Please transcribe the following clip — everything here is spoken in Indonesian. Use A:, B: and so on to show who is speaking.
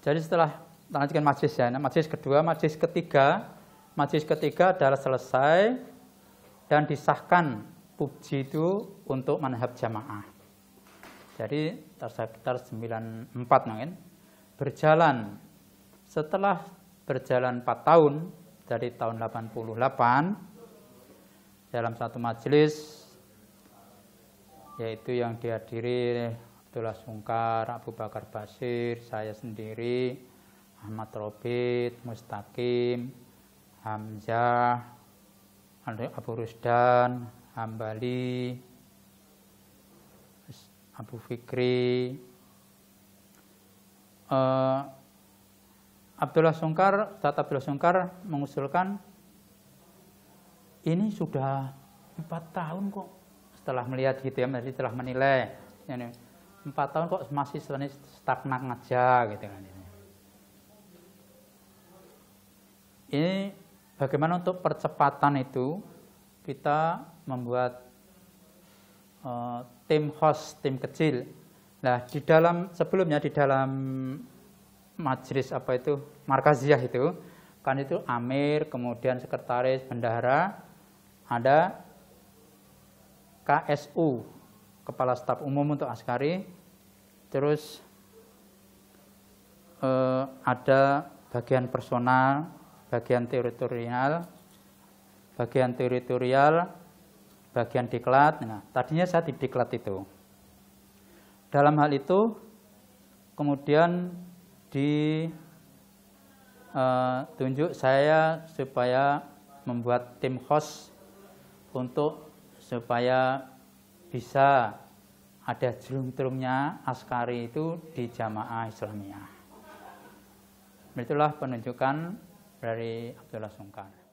A: Jadi setelah lanjutkan majlis ya, nah, majlis kedua, majlis ketiga, majlis ketiga adalah selesai dan disahkan puji itu untuk manhab jamaah. Jadi sekitar 94 mungkin berjalan. Setelah berjalan 4 tahun dari tahun 88 dalam satu majelis yaitu yang dihadiri Abdullah Sungkar, Abu Bakar Basir, saya sendiri, Ahmad Robit, Mustaqim, Hamzah, Abu Rusdan, Hambali, Abu Fikri. Uh, Abdullah Sungkar, Tata Abdullah Sungkar mengusulkan ini sudah empat tahun kok setelah melihat gitu ya, masih telah menilai. Yani, empat tahun kok masih sebenarnya stagnan aja gitu kan ini. Ini bagaimana untuk percepatan itu kita membuat uh, tim host tim kecil. Nah di dalam sebelumnya di dalam majelis apa itu markaziah itu kan itu amir kemudian sekretaris bendahara ada KSU kepala staf umum untuk askari terus eh, ada bagian personal, bagian teritorial, bagian teritorial, bagian diklat. Nah, tadinya saya di diklat itu. Dalam hal itu, kemudian ditunjuk eh, saya supaya membuat tim host untuk supaya bisa ada jelum-jelumnya Askari itu di Jamaah Islamiyah. Itulah penunjukan dari Abdullah Sungkar.